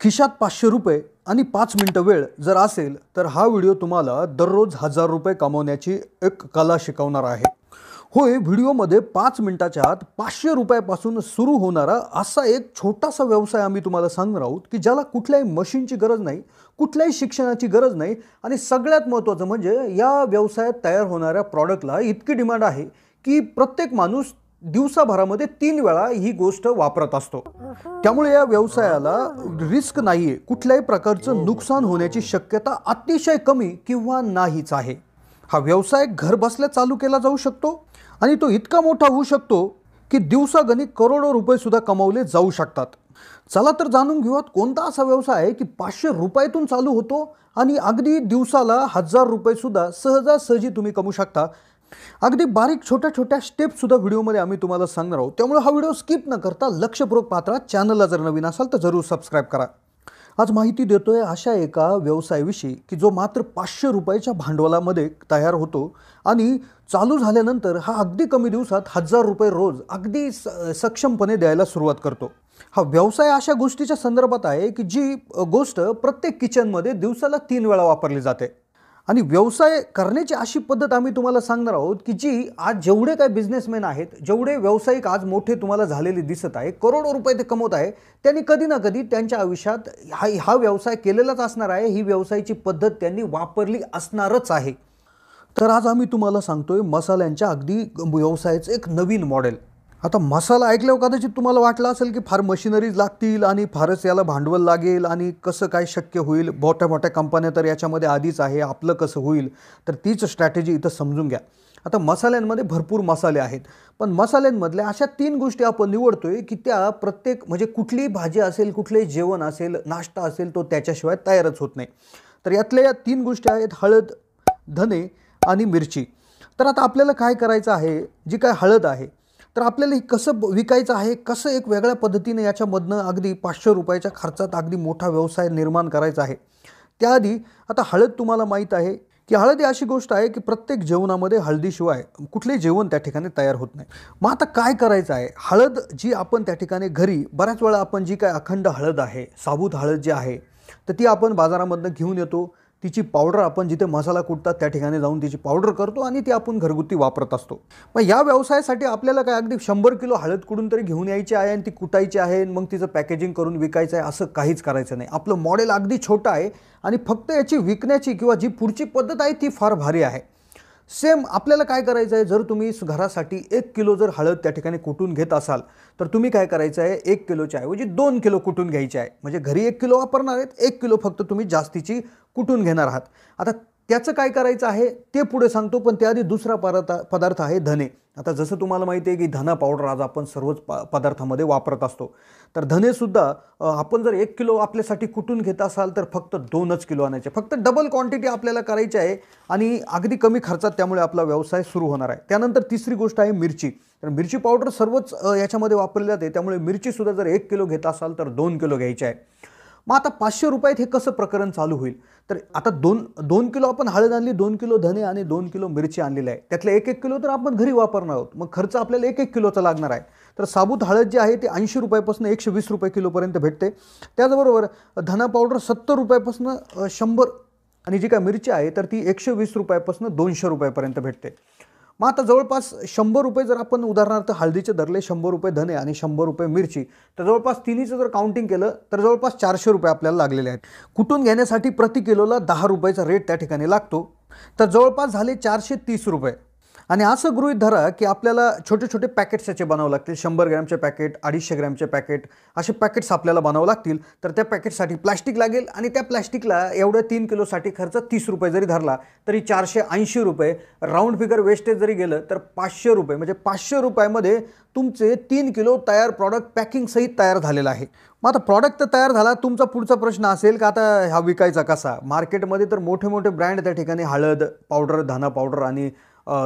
खिशात पाचशे रुपये आणि पाच मिनटं वेळ जर असेल तर हा व्हिडिओ तुम्हाला दररोज हजार रुपये कमावण्याची एक कला शिकवणार आहे होय व्हिडिओमध्ये पाच मिनटाच्या आत पाचशे रुपयापासून सुरू होणारा असा एक छोटासा व्यवसाय आम्ही तुम्हाला सांगणार आहोत की ज्याला कुठल्याही मशीनची गरज नाही कुठल्याही शिक्षणाची गरज नाही आणि सगळ्यात महत्त्वाचं म्हणजे या व्यवसायात तयार होणाऱ्या प्रॉडक्टला इतकी डिमांड आहे की प्रत्येक माणूस दिवसाभरामध्ये तीन वेळा ही गोष्ट वापरत असतो त्यामुळे या व्यवसायाला रिस्क नाहीये कुठल्याही प्रकारचं नुकसान होण्याची शक्यता अतिशय कमी किंवा नाहीच आहे हा व्यवसाय घर बसल्या चालू केला जाऊ शकतो आणि तो इतका मोठा होऊ शकतो की दिवसागणिक करोडो रुपये सुद्धा कमवले जाऊ शकतात चला तर जाणून घेऊयात कोणता असा व्यवसाय आहे की पाचशे रुपयातून चालू होतो आणि अगदी दिवसाला हजार रुपये सुद्धा सहजासहजी तुम्ही कमवू शकता अगदी बारीक छोट्या छोट्या स्टेपसुद्धा व्हिडिओमध्ये आम्ही तुम्हाला सांगणार आहोत त्यामुळे हा व्हिडिओ स्किप न करता लक्षपूर्वक पात्रा चॅनलला जर नवीन असाल तर जरूर सबस्क्राईब करा आज माहिती देतो आहे अशा एका व्यवसायाविषयी की जो मात्र पाचशे रुपयाच्या भांडवलामध्ये तयार होतो आणि चालू झाल्यानंतर हा अगदी कमी दिवसात हजार रुपये रोज अगदी स सक्षमपणे द्यायला सुरुवात करतो हा व्यवसाय अशा गोष्टीच्या संदर्भात आहे की जी गोष्ट प्रत्येक किचनमध्ये दिवसाला तीन वेळा वापरली जाते आणि व्यवसाय करण्याची अशी पद्धत आम्ही तुम्हाला सांगणार आहोत की जी आज जेवढे काय बिझनेसमॅन आहेत जेवढे व्यावसायिक आज मोठे तुम्हाला झालेले दिसत आहे करोडो रुपये ते कमवत आहे त्यांनी कधी ना कधी त्यांच्या आयुष्यात हा हा व्यवसाय केलेलाच असणार आहे ही व्यवसायाची पद्धत त्यांनी वापरली असणारच आहे तर आज आम्ही तुम्हाला सांगतोय मसाल्यांच्या अगदी व्यवसायाचं एक नवीन मॉडेल आता मसाला ऐकल्यावर कदाचित तुम्हाला वाटलं असेल की फार मशिनरीज लागतील आणि फारच याला भांडवल लागेल आणि कसं काय शक्य होईल मोठ्या मोठ्या कंपन्या तर याच्यामध्ये आधीच आहे आपलं कसं होईल तर तीच स्ट्रॅटेजी इथं समजून घ्या आता मसाल्यांमध्ये भरपूर मसाले आहेत पण मसाल्यांमधल्या अशा तीन गोष्टी आपण निवडतो आहे की त्या प्रत्येक म्हणजे कुठलीही भाजी असेल कुठलंही जेवण असेल नाश्ता असेल तो त्याच्याशिवाय तयारच होत नाही तर यातल्या या तीन गोष्टी आहेत हळद धने आणि मिरची तर आता आपल्याला काय करायचं आहे जी काय हळद आहे तर आपल्याला ही कसं विकायचं आहे कसं एक वेगळ्या पद्धतीने याच्यामधनं अगदी पाचशे रुपयाच्या खर्चात अगदी मोठा व्यवसाय निर्माण करायचा आहे त्याआधी आता हळद तुम्हाला माहीत आहे की हळद ही अशी गोष्ट आहे की प्रत्येक जेवणामध्ये हळदीशिवाय कुठले जेवण त्या ठिकाणी तयार होत नाही मग आता काय करायचं आहे हळद जी आपण त्या ठिकाणी घरी बऱ्याच वेळा आपण जी काय अखंड हळद आहे साबूत हळद जी आहे तर ती आपण बाजारामधनं घेऊन येतो तिची पावडर आपण जिथे मसाला कुटतात त्या ठिकाणी जाऊन तिची पावडर करतो आणि ती आपण घरगुती वापरत असतो मग या व्यवसायासाठी आपल्याला काय अगदी शंभर किलो हळद कुडून तरी घेऊन यायची आहे आणि ती कुटायची आहे मग तिचं पॅकेजिंग करून विकायचं आहे असं काहीच करायचं नाही आपलं मॉडेल अगदी छोटं आहे आणि फक्त याची विकण्याची किंवा जी पुढची पद्धत आहे ती फार भारी आहे सेम आपल्याला काय करायचं आहे जर तुम्ही घरासाठी एक किलो जर हळद त्या ठिकाणी कुटून घेत असाल तर तुम्ही काय करायचं आहे एक किलोच्या ऐवजी दोन किलो कुटून घ्यायचे आहे म्हणजे घरी एक किलो वापरणार आहेत एक किलो फक्त तुम्ही जास्तीची कुटून घेणार आहात आता त्याचं काय करायचं आहे ते पुढे सांगतो पण त्याआधी दुसरा पदार्थ पदार्थ आहे धने आता जसं तुम्हाला माहिती आहे की धना पावडर आज आपण सर्वच प पदार्थामध्ये वापरत असतो तर धनेसुद्धा आपण जर एक किलो आपल्यासाठी कुठून घेत असाल तर फक्त दोनच किलो आणायचे फक्त डबल क्वांटिटी आपल्याला करायची आहे आणि अगदी कमी खर्चात त्यामुळे आपला व्यवसाय सुरू होणार आहे त्यानंतर तिसरी गोष्ट आहे मिरची तर मिरची पावडर सर्वच याच्यामध्ये वापरली जाते त्यामुळे मिरचीसुद्धा जर एक किलो घेत असाल तर दोन किलो घ्यायची आहे मग आता पाचशे रुपयात हे कसं प्रकरण चालू होईल तर आता दोन दोन किलो आपण हळद आणली दोन किलो धने आणि दोन किलो मिरची आणलेली आहे त्यातले एक एक किलो तर आपण घरी वापरणार आहोत मग खर्च आपल्याला एक एक किलोचा लागणार आहे तर साबूत हळद जी आहे ती ऐंशी रुपयापासून एकशे वीस रुपये किलोपर्यंत भेटते त्याचबरोबर धना पावडर सत्तर रुपयापासून शंभर आणि जी काय मिरची आहे तर ती एकशे वीस रुपयापासून दोनशे रुपयापर्यंत भेटते मग आता जवळपास शंभर रुपये जर आपण उदाहरणार्थ हळदीचे धरले शंभर रुपये धने आणि शंभर रुपये मिरची तर जवळपास तिन्हीचं जर काउंटिंग केलं तर जवळपास चारशे रुपये आपल्याला लागलेले आहेत कुठून घेण्यासाठी प्रति किलोला दहा रुपयाचा रेट त्या ठिकाणी लागतो तर जवळपास झाले चारशे तीस रुपये आणि असं गृहीत धरा की आपल्याला छोटे छोटे पॅकेट्स याचे बनावं लागतील शंभर ग्रॅमचे पॅकेट अडीचशे ग्रॅमचे पॅकेट असे पॅकेट्स आपल्याला बनावं लागतील तर त्या पॅकेटसाठी प्लॅस्टिक लागेल आणि त्या प्लॅस्टिकला एवढ्या तीन किलोसाठी खर्च तीस रुपये जरी धरला तरी चारशे ऐंशी रुपये राऊंड फिगर वेस्टेज जरी गेलं तर पाचशे रुपये म्हणजे पाचशे रुपयामध्ये तुमचे तीन किलो तयार प्रॉडक्ट पॅकिंगसहित तयार झालेलं आहे मग आता प्रॉडक्ट तर तयार झाला तुमचा पुढचा प्रश्न असेल का आता हा विकायचा कसा मार्केटमध्ये तर मोठे मोठे ब्रँड त्या ठिकाणी हळद पावडर धाना पावडर आणि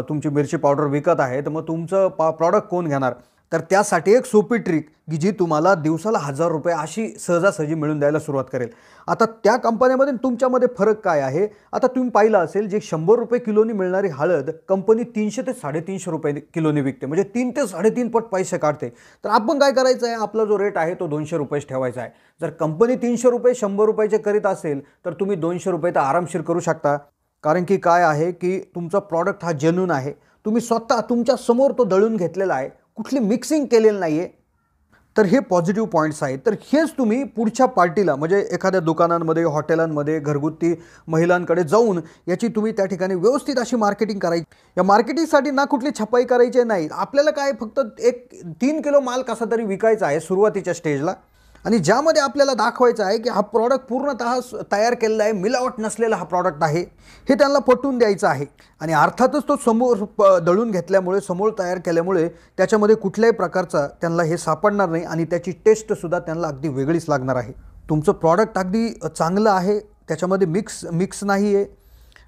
तुमची मिरची पावडर विकत आहे तर मग तुमचं पा प्रॉडक्ट कोण घेणार तर त्यासाठी एक सोपी ट्रिक की जी तुम्हाला दिवसाला हजार रुपये अशी सहजासहजी मिळून द्यायला सुरुवात करेल आता त्या कंपन्यामध्ये तुमच्यामध्ये फरक काय आहे आता तुम्ही पाहिलं असेल जे शंभर रुपये किलोनी मिळणारी हळद कंपनी तीनशे ते साडेतीनशे रुपये किलोनी विकते म्हणजे तीन ते साडेतीन पट पैसे काढते तर आपण काय करायचं आहे आपला जो रेट आहे तो दोनशे रुपयेच ठेवायचा आहे जर कंपनी तीनशे रुपये शंभर रुपयाचे करीत असेल तर तुम्ही दोनशे रुपये तर आरामशीर करू शकता कारण की काय आहे की तुमचा प्रॉडक्ट हा जेन्युन आहे तुम्ही स्वतः तुमच्या समोर तो दळून घेतलेला आहे कुठली मिक्सिंग केलेली नाही आहे तर हे पॉझिटिव्ह पॉईंट्स आहेत तर हेच तुम्ही पुढच्या पार्टीला म्हणजे एखाद्या दुकानांमध्ये हॉटेलांमध्ये घरगुती महिलांकडे जाऊन याची तुम्ही त्या ठिकाणी व्यवस्थित अशी मार्केटिंग करायची या मार्केटिंगसाठी ना कुठली छपाई करायची नाही आपल्याला काय फक्त एक तीन किलो माल कसा तरी विकायचा आहे सुरुवातीच्या स्टेजला आणि ज्यामध्ये आपल्याला दाखवायचं आहे की हा प्रॉडक्ट पूर्णतः तयार केलेला आहे मिलावट नसलेला हा प्रॉडक्ट आहे हे त्यांना पटवून द्यायचं आहे आणि अर्थातच तो समोर दळून घेतल्यामुळे समोर तयार केल्यामुळे त्याच्यामध्ये कुठल्याही प्रकारचा त्यांना हे सापडणार नाही आणि त्याची टेस्टसुद्धा त्यांना अगदी वेगळीच लागणार आहे तुमचं प्रॉडक्ट अगदी चांगलं आहे त्याच्यामध्ये मिक्स मिक्स नाही आहे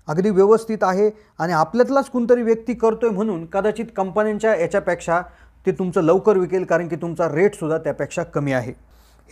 अगदी व्यवस्थित आहे आणि आपल्यातलाच कोणतरी व्यक्ती करतो आहे म्हणून कदाचित कंपन्यांच्या याच्यापेक्षा ते तुमचं लवकर विकेल कारण की तुमचा रेटसुद्धा त्यापेक्षा कमी आहे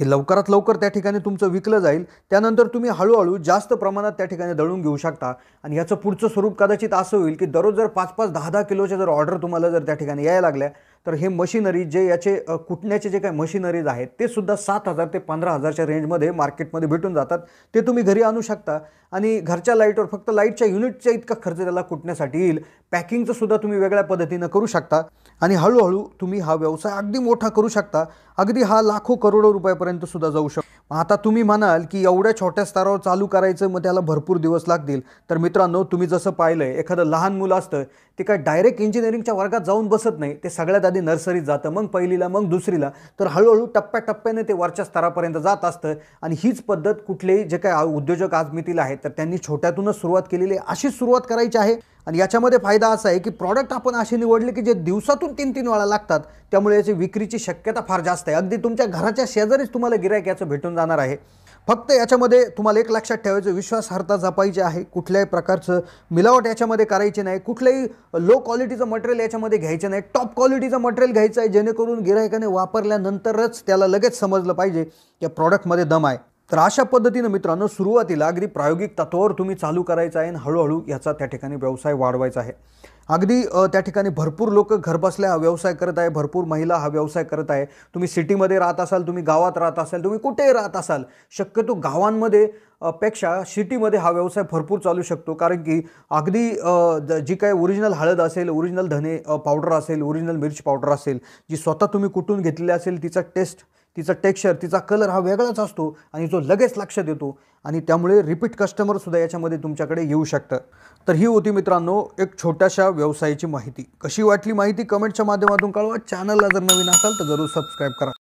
हे लवकरात लवकर त्या ठिकाणी तुमचं विकलं जाईल त्यानंतर तुम्ही हळूहळू जास्त प्रमाणात त्या ठिकाणी दळून घेऊ शकता आणि याचं पुढचं स्वरूप कदाचित असं होईल की दररोज जर पाच पाच दहा दहा किलोच्या जर ऑर्डर तुम्हाला जर त्या ठिकाणी यायला लागल्या तर हे मशिनरी जे याचे कुटण्याचे जे काही मशिनरीज आहेत ते सुद्धा सात हजार ते पंधरा हजारच्या रेंजमध्ये मार्केटमध्ये भेटून जातात ते तुम्ही घरी आणू शकता आणि घरच्या लाईटवर फक्त लाईटच्या युनिटच्या इतका खर्च त्याला कुटण्यासाठी येईल पॅकिंगचं सुद्धा तुम्ही वेगळ्या पद्धतीनं करू शकता आणि हळूहळू तुम्ही हा व्यवसाय अगदी मोठा करू शकता अगदी हा लाखो करोडो रुपयापर्यंत सुद्धा जाऊ शकतो आता तुम्ही म्हणाल की एवढ्या छोट्या स्तरावर चालू करायचं मग त्याला भरपूर दिवस लागतील तर मित्रांनो तुम्ही जसं पाहिलं आहे एखादं लहान मुलं असतं ते काय डायरेक्ट इंजिनिअरिंगच्या वर्गात जाऊन बसत नाही ते सगळ्यात आधी नर्सरीत जातं मग पहिलीला मग दुसरीला तर हळूहळू टप्प्याटप्प्याने ते वरच्या स्तरापर्यंत जात असतं आणि हीच पद्धत कुठलेही जे काय उद्योजक आजमितीला आहेत तर त्यांनी छोट्यातूनच सुरुवात केलेली आहे अशीच सुरुवात करायची आहे आणि याच्यामध्ये फायदा असा आहे की प्रॉडक्ट आपण असे निवडले की जे दिवसातून तीन तीन वेळा लागतात त्यामुळे याची विक्रीची शक्यता फार जास्त आहे अगदी तुमच्या घराच्या शेजारीच तुम्हाला गिरायक याचं भेटून जाणार आहे फक्त याच्यामध्ये तुम्हाला एक लक्षात ठेवायचं विश्वासार्हता जपायची आहे कुठल्याही प्रकारचं मिलावट याच्यामध्ये करायची नाही कुठल्याही लो क्वालिटीचं मटेरियल याच्यामध्ये घ्यायचं नाही टॉप क्वालिटीचं मटेरियल घ्यायचं आहे जेणेकरून गिरायकाने वापरल्यानंतरच त्याला लगेच समजलं पाहिजे की प्रॉडक्टमध्ये दम आहे तर अशा पद्धतीनं मित्रांनो सुरुवातीला अगदी प्रायोगिक तत्वावर तुम्ही चालू करायचं आहे आणि हळूहळू याचा त्या ठिकाणी व्यवसाय वाढवायचा आहे अगदी त्या ठिकाणी भरपूर लोक घरबसल्या हा व्यवसाय करत आहे भरपूर महिला हा व्यवसाय करत आहे तुम्ही सिटीमध्ये राहत असाल तुम्ही गावात राहत असाल तुम्ही कुठेही राहत असाल शक्यतो गावांमध्ये पेक्षा सिटीमध्ये हा व्यवसाय भरपूर चालू शकतो कारण की अगदी जी काय ओरिजिनल हळद असेल ओरिजिनल धने पावडर असेल ओरिजिनल मिरची पावडर असेल जी स्वतः तुम्ही कुठून घेतलेली असेल तिचा टेस्ट तिचं टेक्स्चर तिचा कलर हा वेगळाच असतो आणि जो लगेच लक्ष देतो आणि त्यामुळे रिपीट कस्टमरसुद्धा याच्यामध्ये तुमच्याकडे येऊ शकतं तर ही होती मित्रांनो एक छोट्याशा व्यवसायाची माहिती कशी वाटली माहिती कमेंटच्या माध्यमातून कळवा चॅनलला जर नवीन असाल तर जरूर सबस्क्राईब करा